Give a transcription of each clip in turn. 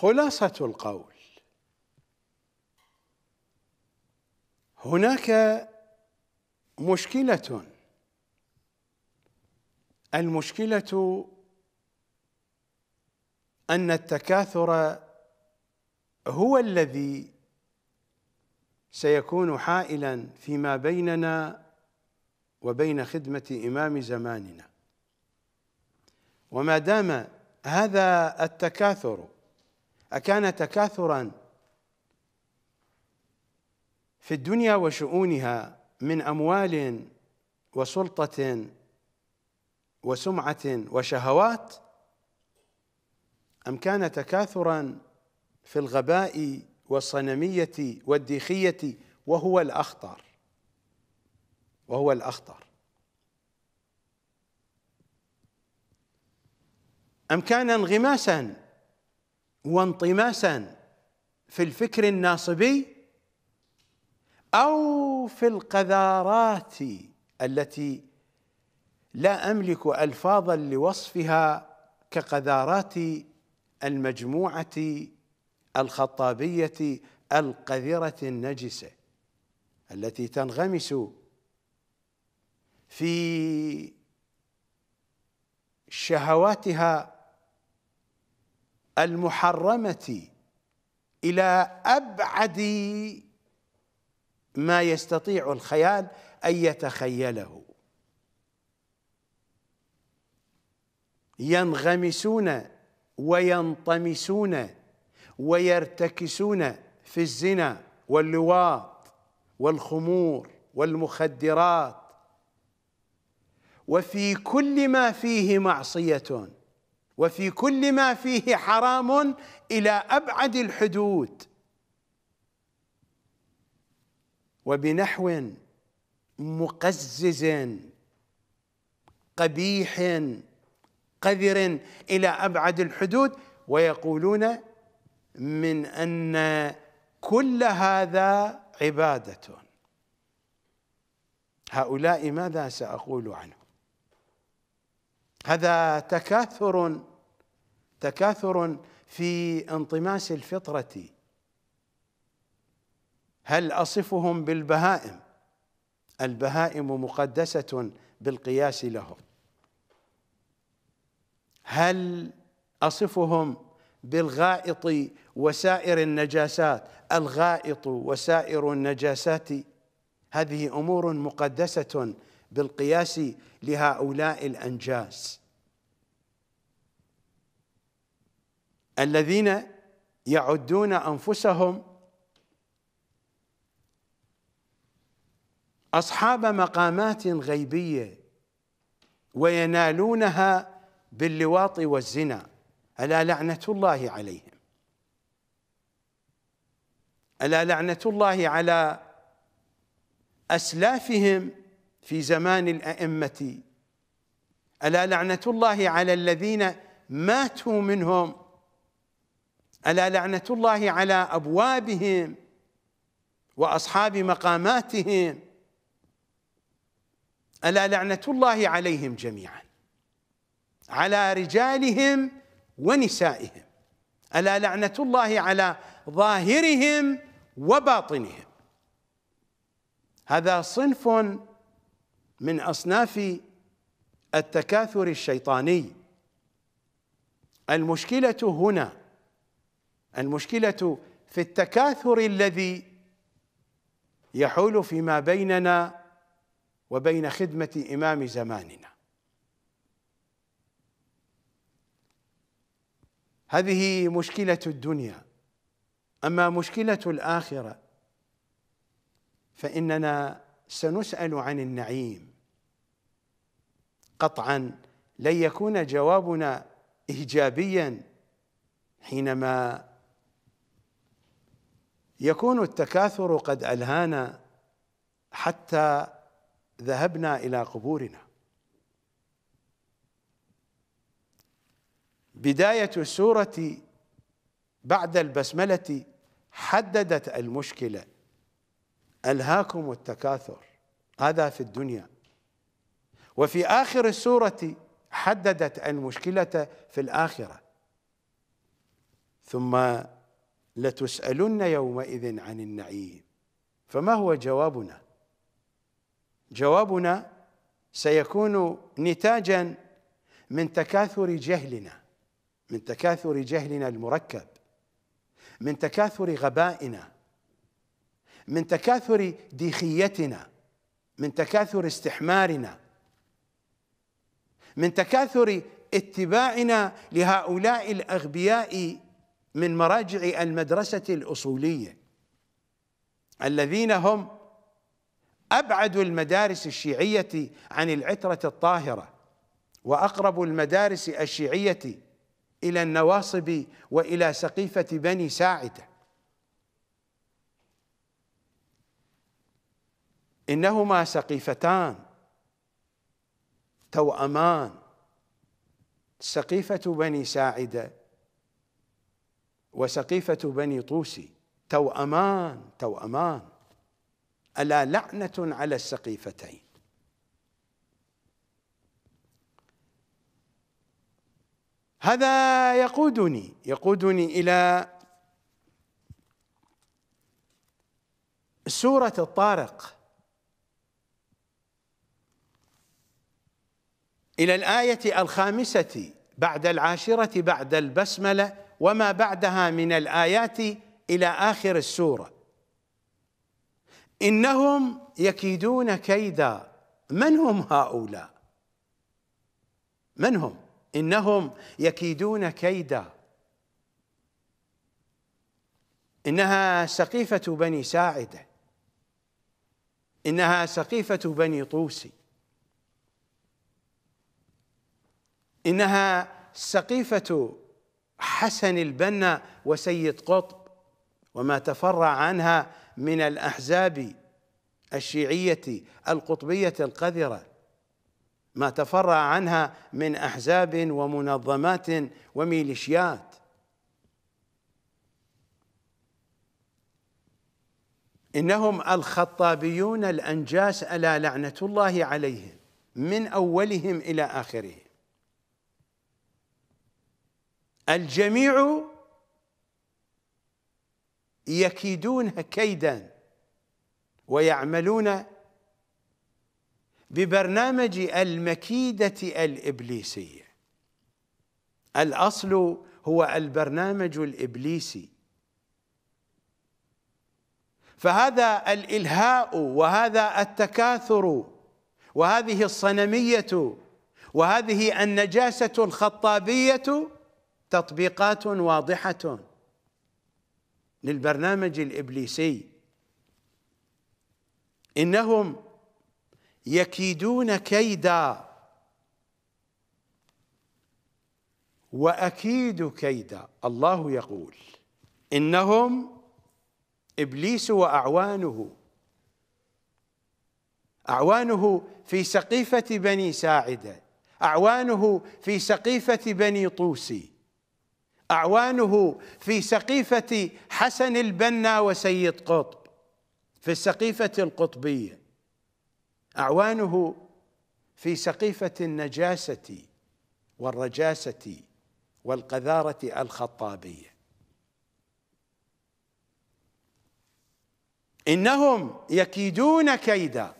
خلاصة القول هناك مشكلة المشكلة أن التكاثر هو الذي سيكون حائلا فيما بيننا وبين خدمة إمام زماننا وما دام هذا التكاثر أكان تكاثرا في الدنيا وشؤونها من أموال وسلطة وسمعة وشهوات أم كان تكاثرا في الغباء والصنمية والديخية وهو الأخطر وهو الأخطر أم كان انغماسا وانطماسا في الفكر الناصبي او في القذارات التي لا املك الفاظا لوصفها كقذارات المجموعه الخطابيه القذره النجسه التي تنغمس في شهواتها المحرمة إلى أبعد ما يستطيع الخيال أن يتخيله ينغمسون وينطمسون ويرتكسون في الزنا واللواط والخمور والمخدرات وفي كل ما فيه معصية وفي كل ما فيه حرام إلى أبعد الحدود وبنحو مقزز قبيح قذر إلى أبعد الحدود ويقولون من أن كل هذا عبادة هؤلاء ماذا سأقول عنهم هذا تكاثر تكاثر في انطماس الفطره هل اصفهم بالبهائم البهائم مقدسه بالقياس لهم هل اصفهم بالغائط وسائر النجاسات الغائط وسائر النجاسات هذه امور مقدسه بالقياس لهؤلاء الأنجاز الذين يعدون أنفسهم أصحاب مقامات غيبية وينالونها باللواط والزنا ألا لعنة الله عليهم ألا لعنة الله على أسلافهم في زمان الأئمة ألا لعنة الله على الذين ماتوا منهم ألا لعنة الله على أبوابهم وأصحاب مقاماتهم ألا لعنة الله عليهم جميعا على رجالهم ونسائهم ألا لعنة الله على ظاهرهم وباطنهم هذا صنف من أصناف التكاثر الشيطاني المشكلة هنا المشكلة في التكاثر الذي يحول فيما بيننا وبين خدمة إمام زماننا هذه مشكلة الدنيا أما مشكلة الآخرة فإننا سنسال عن النعيم قطعا لن يكون جوابنا ايجابيا حينما يكون التكاثر قد الهانا حتى ذهبنا الى قبورنا بدايه السوره بعد البسمله حددت المشكله ألهاكم التكاثر هذا في الدنيا وفي آخر السورة حددت المشكلة في الآخرة ثم لتسألن يومئذ عن النعيم فما هو جوابنا جوابنا سيكون نتاجا من تكاثر جهلنا من تكاثر جهلنا المركب من تكاثر غبائنا من تكاثر ديخيتنا من تكاثر استحمارنا من تكاثر اتباعنا لهؤلاء الاغبياء من مراجع المدرسه الاصوليه الذين هم ابعد المدارس الشيعيه عن العتره الطاهره واقرب المدارس الشيعيه الى النواصب والى سقيفه بني ساعده إنهما سقيفتان توأمان سقيفة بني ساعدة وسقيفة بني طوسي توأمان توأمان ألا لعنة على السقيفتين هذا يقودني يقودني إلى سورة الطارق إلى الآية الخامسة بعد العاشرة بعد البسملة وما بعدها من الآيات إلى آخر السورة إنهم يكيدون كيدا من هم هؤلاء من هم إنهم يكيدون كيدا إنها سقيفة بني ساعدة إنها سقيفة بني طوسي إنها سقيفة حسن البنا وسيد قطب وما تفرع عنها من الأحزاب الشيعية القطبية القذرة ما تفرع عنها من أحزاب ومنظمات وميليشيات إنهم الخطابيون الأنجاس ألا لعنة الله عليهم من أولهم إلى آخرهم الجميع يكيدون كيدا ويعملون ببرنامج المكيدة الإبليسية الأصل هو البرنامج الإبليسي فهذا الإلهاء وهذا التكاثر وهذه الصنمية وهذه النجاسة الخطابية تطبيقات واضحه للبرنامج الابليسي انهم يكيدون كيدا واكيد كيدا الله يقول انهم ابليس واعوانه اعوانه في سقيفه بني ساعده اعوانه في سقيفه بني طوسي أعوانه في سقيفة حسن البنا وسيد قطب في السقيفة القطبية أعوانه في سقيفة النجاسة والرجاسة والقذارة الخطابية إنهم يكيدون كيدا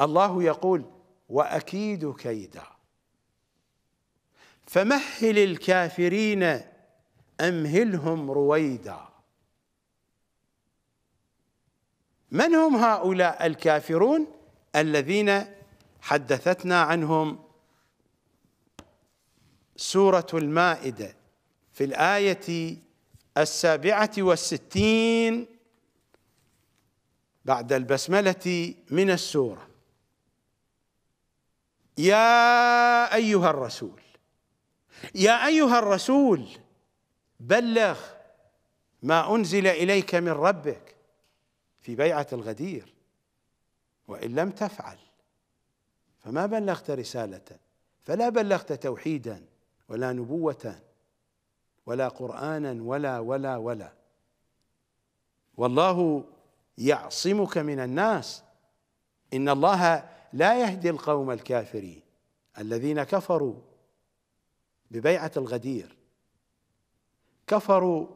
الله يقول وأكيد كيداً فمهل الكافرين أمهلهم رويدا من هم هؤلاء الكافرون الذين حدثتنا عنهم سورة المائدة في الآية السابعة والستين بعد البسملة من السورة يا أيها الرسول يا ايها الرسول بلغ ما انزل اليك من ربك في بيعه الغدير وان لم تفعل فما بلغت رسالته فلا بلغت توحيدا ولا نبوه ولا قرانا ولا ولا ولا والله يعصمك من الناس ان الله لا يهدي القوم الكافرين الذين كفروا ببيعة الغدير كفروا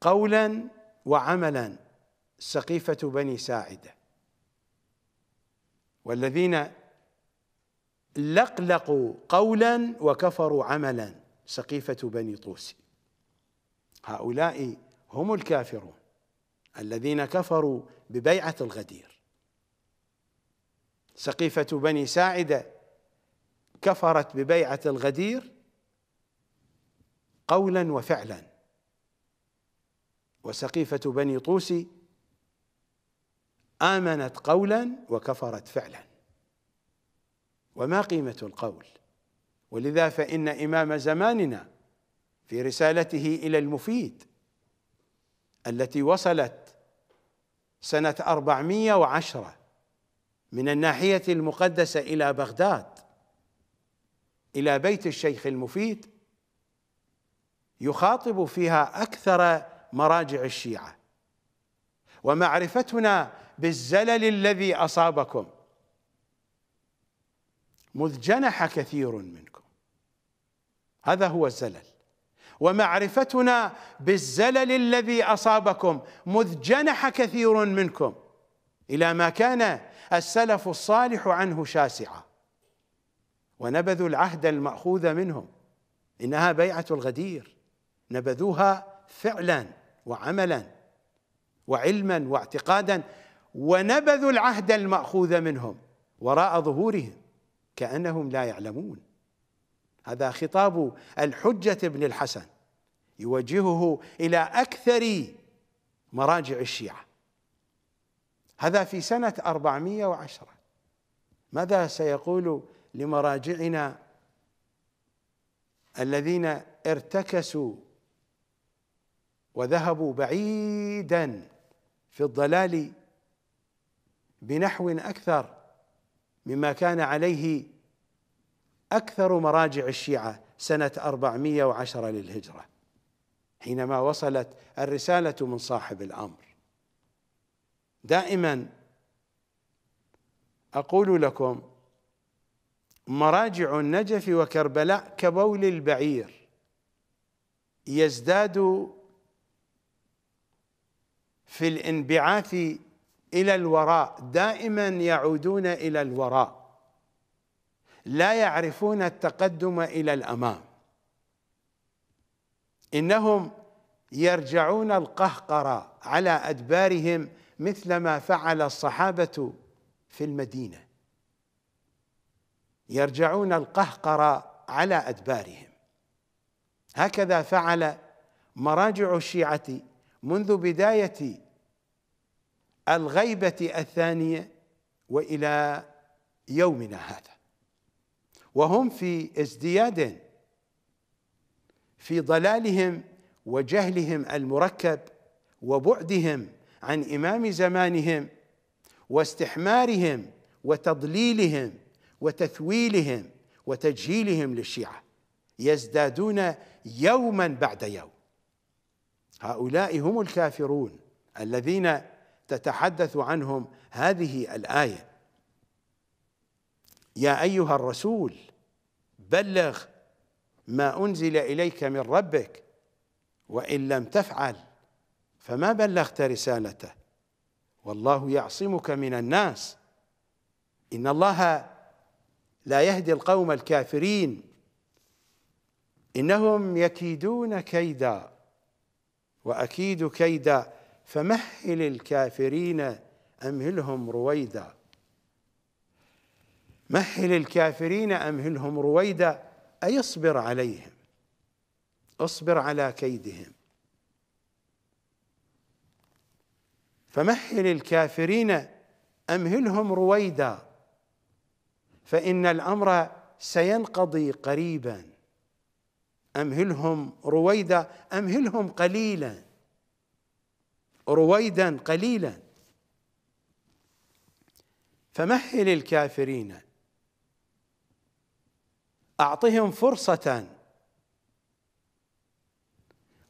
قولا وعملا سقيفة بني ساعدة والذين لقلقوا قولا وكفروا عملا سقيفة بني طوس هؤلاء هم الكافرون الذين كفروا ببيعة الغدير سقيفة بني ساعدة كفرت ببيعة الغدير قولا وفعلا وسقيفة بني طوسي آمنت قولا وكفرت فعلا وما قيمة القول ولذا فإن إمام زماننا في رسالته إلى المفيد التي وصلت سنة 410 من الناحية المقدسة إلى بغداد الى بيت الشيخ المفيد يخاطب فيها اكثر مراجع الشيعه ومعرفتنا بالزلل الذي اصابكم مذ جنح كثير منكم هذا هو الزلل ومعرفتنا بالزلل الذي اصابكم مذ جنح كثير منكم الى ما كان السلف الصالح عنه شاسعا ونبذوا العهد الماخوذ منهم انها بيعه الغدير نبذوها فعلا وعملا وعلما واعتقادا ونبذوا العهد الماخوذ منهم وراء ظهورهم كانهم لا يعلمون هذا خطاب الحجه بن الحسن يوجهه الى اكثر مراجع الشيعه هذا في سنه 410 ماذا سيقول لمراجعنا الذين ارتكسوا وذهبوا بعيدا في الضلال بنحو اكثر مما كان عليه اكثر مراجع الشيعه سنه 410 للهجره حينما وصلت الرساله من صاحب الامر دائما اقول لكم مراجع النجف وكربلاء كبول البعير يزداد في الانبعاث الى الوراء دائما يعودون الى الوراء لا يعرفون التقدم الى الامام انهم يرجعون القهقرة على أدبارهم مثلما فعل الصحابة في المدينة يرجعون القهقر على أدبارهم هكذا فعل مراجع الشيعة منذ بداية الغيبة الثانية وإلى يومنا هذا وهم في ازدياد في ضلالهم وجهلهم المركب وبعدهم عن إمام زمانهم واستحمارهم وتضليلهم وتثويلهم وتجهيلهم للشيعة يزدادون يوما بعد يوم هؤلاء هم الكافرون الذين تتحدث عنهم هذه الآية يا أيها الرسول بلغ ما أنزل إليك من ربك وإن لم تفعل فما بلغت رسالته والله يعصمك من الناس إن الله لا يهدي القوم الكافرين انهم يكيدون كيدا واكيد كيدا فمهل الكافرين امهلهم رويدا مهل الكافرين امهلهم رويدا اي اصبر عليهم اصبر على كيدهم فمهل الكافرين امهلهم رويدا فإن الأمر سينقضي قريبا أمهلهم رويدا أمهلهم قليلا رويدا قليلا فمهل الكافرين أعطهم فرصة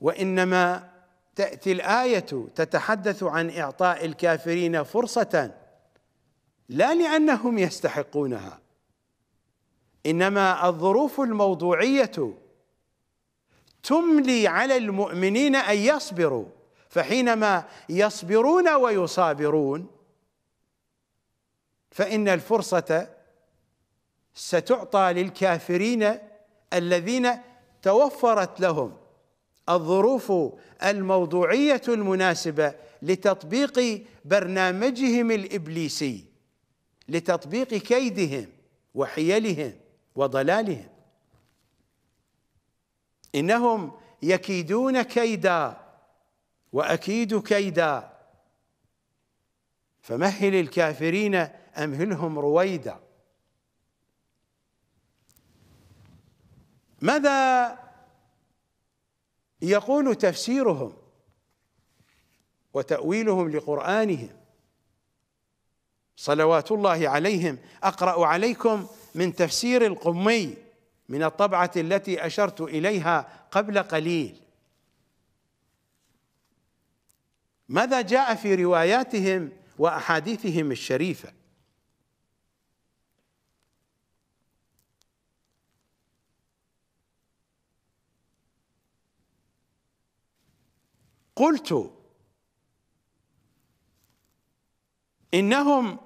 وإنما تأتي الآية تتحدث عن إعطاء الكافرين فرصة لا لأنهم يستحقونها انما الظروف الموضوعيه تملي على المؤمنين ان يصبروا فحينما يصبرون ويصابرون فان الفرصه ستعطى للكافرين الذين توفرت لهم الظروف الموضوعيه المناسبه لتطبيق برنامجهم الابليسي لتطبيق كيدهم وحيلهم وضلالهم إنهم يكيدون كيدا وأكيد كيدا فمهل الكافرين أمهلهم رويدا ماذا يقول تفسيرهم وتأويلهم لقرآنهم صلوات الله عليهم أقرأ عليكم من تفسير القمي من الطبعة التي أشرت إليها قبل قليل ماذا جاء في رواياتهم وأحاديثهم الشريفة قلت إنهم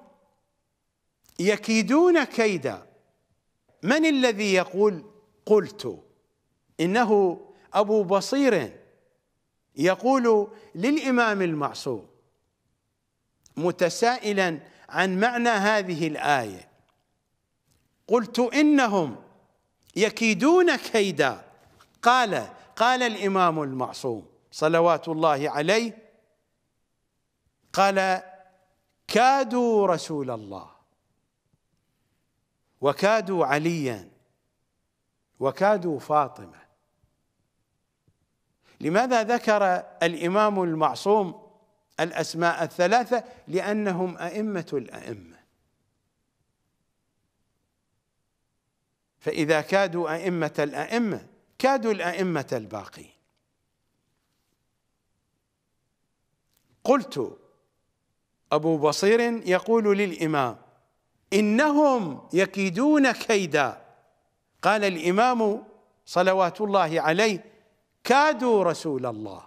يكيدون كيداً من الذي يقول قلت انه ابو بصير يقول للامام المعصوم متسائلا عن معنى هذه الايه قلت انهم يكيدون كيدا قال قال الامام المعصوم صلوات الله عليه قال كادوا رسول الله وكادوا عليا وكادوا فاطمه لماذا ذكر الامام المعصوم الاسماء الثلاثه لانهم ائمه الائمه فاذا كادوا ائمه الائمه كادوا الائمه الباقين قلت ابو بصير يقول للامام إنهم يكيدون كيدا قال الإمام صلوات الله عليه كادوا رسول الله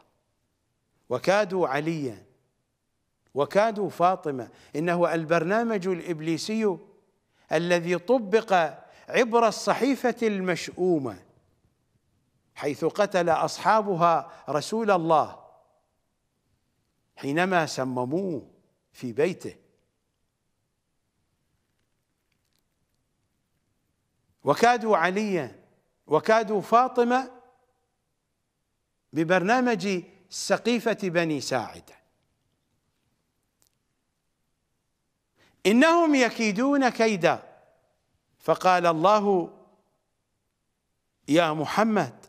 وكادوا عليا وكادوا فاطمة إنه البرنامج الإبليسي الذي طبق عبر الصحيفة المشؤومة حيث قتل أصحابها رسول الله حينما سمموه في بيته وكادوا عليا وكادوا فاطمة ببرنامج سقيفة بني ساعدة إنهم يكيدون كيدا فقال الله يا محمد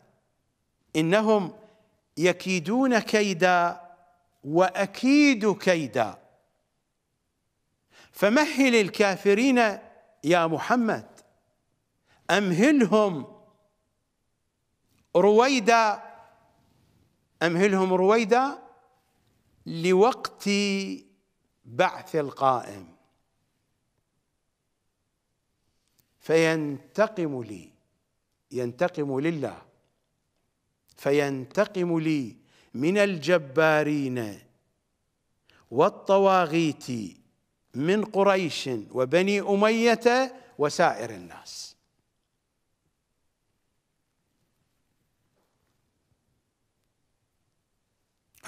إنهم يكيدون كيدا وأكيد كيدا فمهل الكافرين يا محمد أمهلهم رويدا أمهلهم رويدا لوقت بعث القائم فينتقم لي ينتقم لله فينتقم لي من الجبارين والطواغيت من قريش وبني أمية وسائر الناس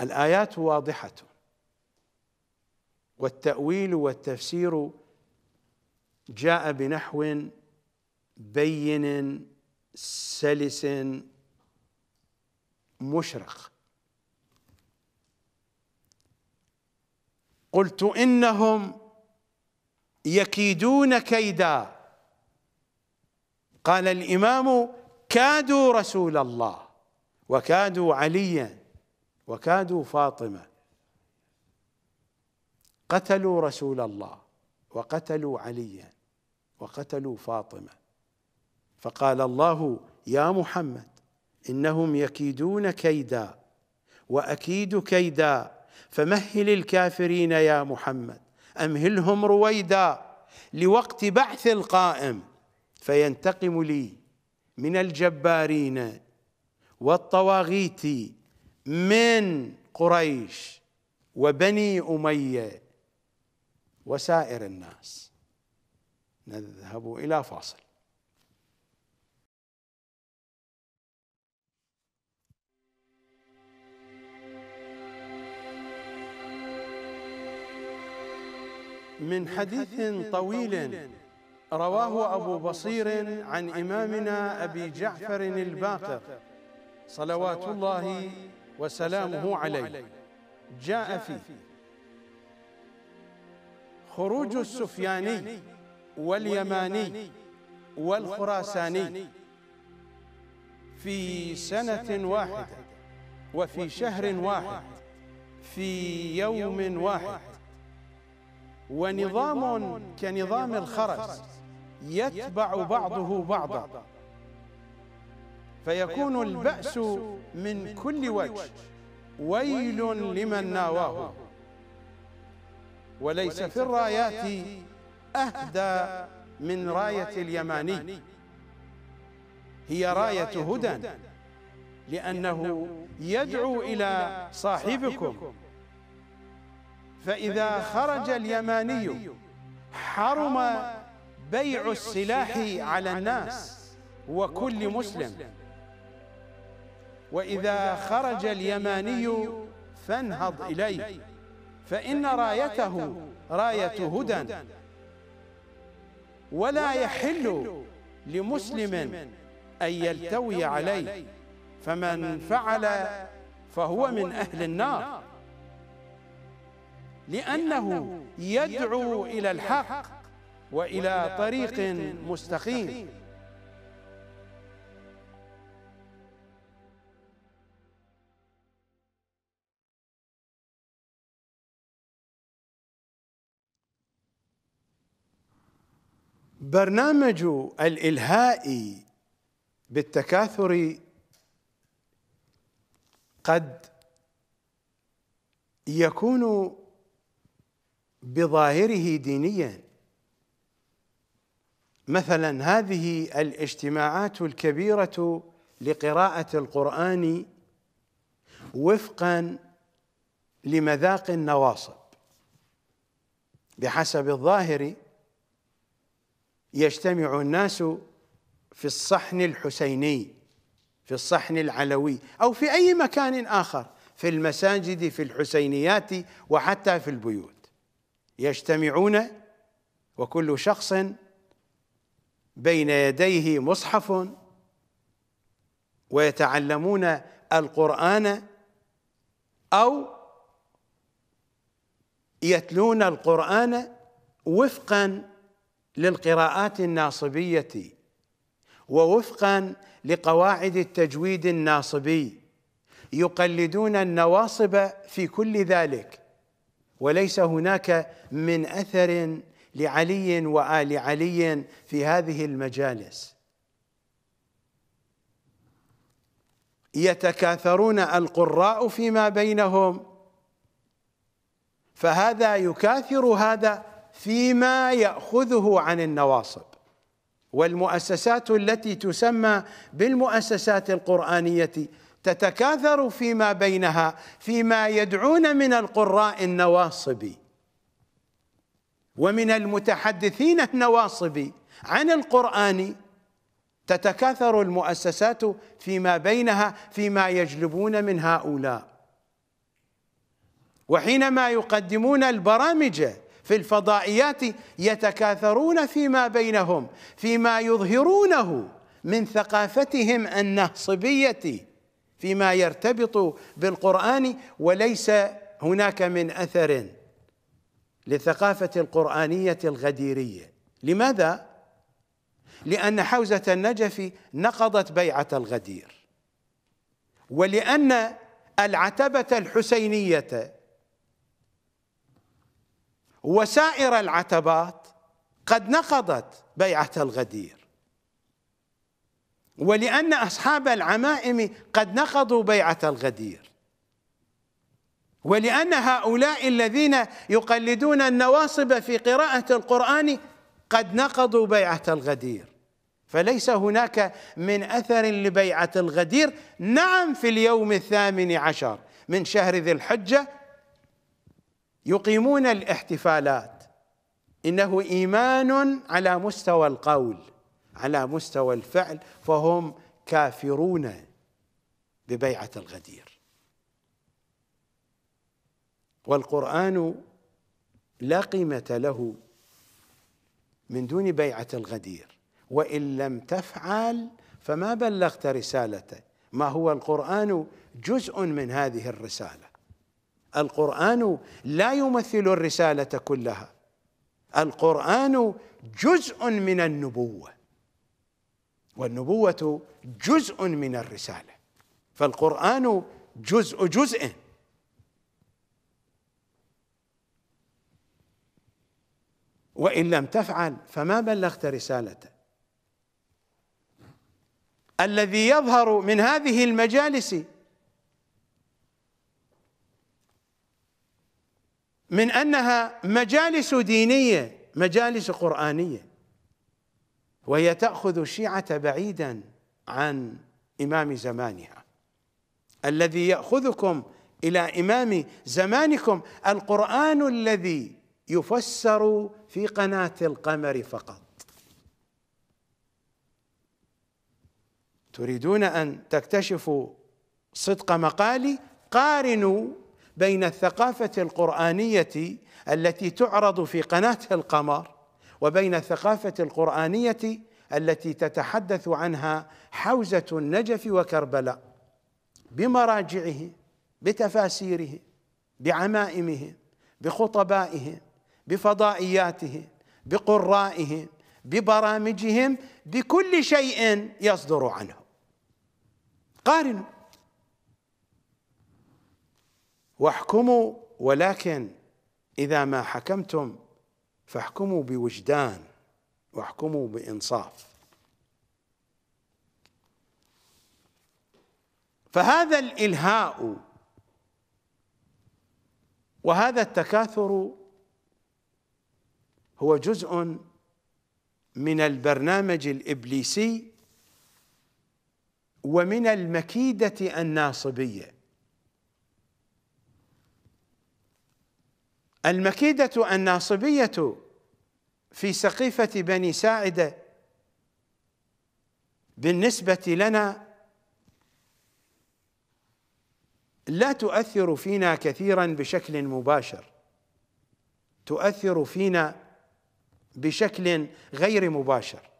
الآيات واضحة والتأويل والتفسير جاء بنحو بين سلس مشرق قلت إنهم يكيدون كيدا قال الإمام كادوا رسول الله وكادوا عليا وكادوا فاطمه قتلوا رسول الله وقتلوا عليا وقتلوا فاطمه فقال الله يا محمد انهم يكيدون كيدا واكيد كيدا فمهل الكافرين يا محمد امهلهم رويدا لوقت بعث القائم فينتقم لي من الجبارين والطواغيت من قريش وبني اميه وسائر الناس نذهب الى فاصل من حديث طويل رواه أبو بصير عن إمامنا أبي جعفر الباقر صلوات الله وسلامه عليه جاء فيه خروج السفياني واليماني والخراساني في سنة واحدة وفي شهر واحد في يوم واحد ونظام كنظام الخرس يتبع بعضه بعضا فيكون البأس من كل وجه ويل لمن ناواه وليس في الرايات أهدى من راية اليماني هي راية هدى لأنه يدعو إلى صاحبكم فإذا خرج اليماني حرم بيع السلاح على الناس وكل مسلم وإذا خرج اليماني فانهض إليه فإن رايته راية هدى ولا يحل لمسلم أن يلتوي عليه فمن فعل فهو من أهل النار لأنه يدعو إلى الحق وإلى طريق مستقيم برنامج الإلهاء بالتكاثر قد يكون بظاهره دينيا مثلا هذه الاجتماعات الكبيرة لقراءة القرآن وفقا لمذاق النواصب بحسب الظاهر يجتمع الناس في الصحن الحسيني في الصحن العلوي او في اي مكان اخر في المساجد في الحسينيات وحتى في البيوت يجتمعون وكل شخص بين يديه مصحف ويتعلمون القران او يتلون القران وفقا للقراءات الناصبية ووفقا لقواعد التجويد الناصبي يقلدون النواصب في كل ذلك وليس هناك من أثر لعلي وآل علي في هذه المجالس يتكاثرون القراء فيما بينهم فهذا يكاثر هذا فيما ياخذه عن النواصب والمؤسسات التي تسمى بالمؤسسات القرانيه تتكاثر فيما بينها فيما يدعون من القراء النواصبي ومن المتحدثين النواصبي عن القران تتكاثر المؤسسات فيما بينها فيما يجلبون من هؤلاء وحينما يقدمون البرامج في الفضائيات يتكاثرون فيما بينهم فيما يظهرونه من ثقافتهم النهصبية فيما يرتبط بالقرآن وليس هناك من أثر للثقافة القرآنية الغديرية لماذا؟ لأن حوزة النجف نقضت بيعة الغدير ولأن العتبة الحسينية وسائر العتبات قد نقضت بيعة الغدير ولأن أصحاب العمائم قد نقضوا بيعة الغدير ولأن هؤلاء الذين يقلدون النواصب في قراءة القرآن قد نقضوا بيعة الغدير فليس هناك من أثر لبيعة الغدير نعم في اليوم الثامن عشر من شهر ذي الحجة يقيمون الاحتفالات انه ايمان على مستوى القول على مستوى الفعل فهم كافرون ببيعه الغدير والقران لا قيمه له من دون بيعه الغدير وان لم تفعل فما بلغت رسالته ما هو القران جزء من هذه الرساله القرآن لا يمثل الرسالة كلها القرآن جزء من النبوة والنبوة جزء من الرسالة فالقرآن جزء جزء وإن لم تفعل فما بلغت رسالته الذي يظهر من هذه المجالس من انها مجالس دينيه مجالس قرانيه وهي تاخذ الشيعه بعيدا عن امام زمانها الذي ياخذكم الى امام زمانكم القران الذي يفسر في قناه القمر فقط تريدون ان تكتشفوا صدق مقالي قارنوا بين الثقافة القرآنية التي تعرض في قناة القمر وبين الثقافة القرآنية التي تتحدث عنها حوزة النجف وكربلاء بمراجعه بتفاسيره بعمائمه بخطبائه بفضائياته بقرائهم ببرامجهم بكل شيء يصدر عنه قارنوا واحكموا ولكن اذا ما حكمتم فاحكموا بوجدان واحكموا بانصاف فهذا الالهاء وهذا التكاثر هو جزء من البرنامج الابليسي ومن المكيده الناصبيه المكيدة الناصبية في سقيفة بني ساعدة بالنسبة لنا لا تؤثر فينا كثيرا بشكل مباشر تؤثر فينا بشكل غير مباشر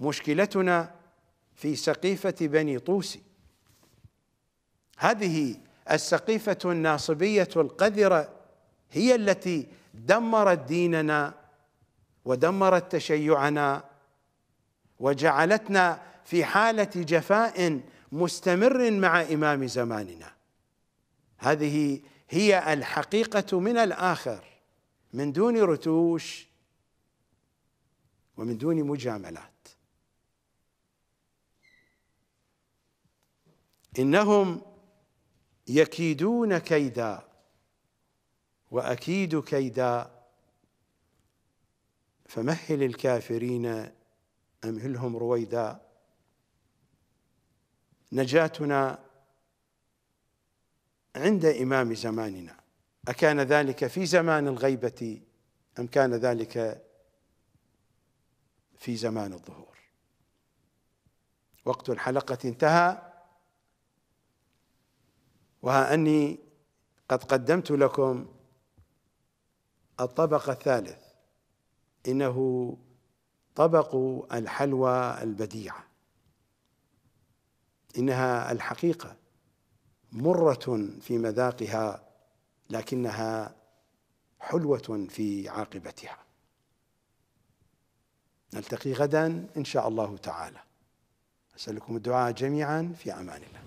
مشكلتنا في سقيفة بني طوسي هذه السقيفة الناصبية القذرة هي التي دمرت ديننا ودمرت تشيعنا وجعلتنا في حاله جفاء مستمر مع امام زماننا هذه هي الحقيقه من الاخر من دون رتوش ومن دون مجاملات انهم يكيدون كيدا واكيد كيدا فمهل الكافرين امهلهم رويدا نجاتنا عند امام زماننا اكان ذلك في زمان الغيبه ام كان ذلك في زمان الظهور وقت الحلقه انتهى وها اني قد قدمت لكم الطبق الثالث إنه طبق الحلوى البديعة إنها الحقيقة مرة في مذاقها لكنها حلوة في عاقبتها نلتقي غدا إن شاء الله تعالى أسألكم الدعاء جميعا في أمان الله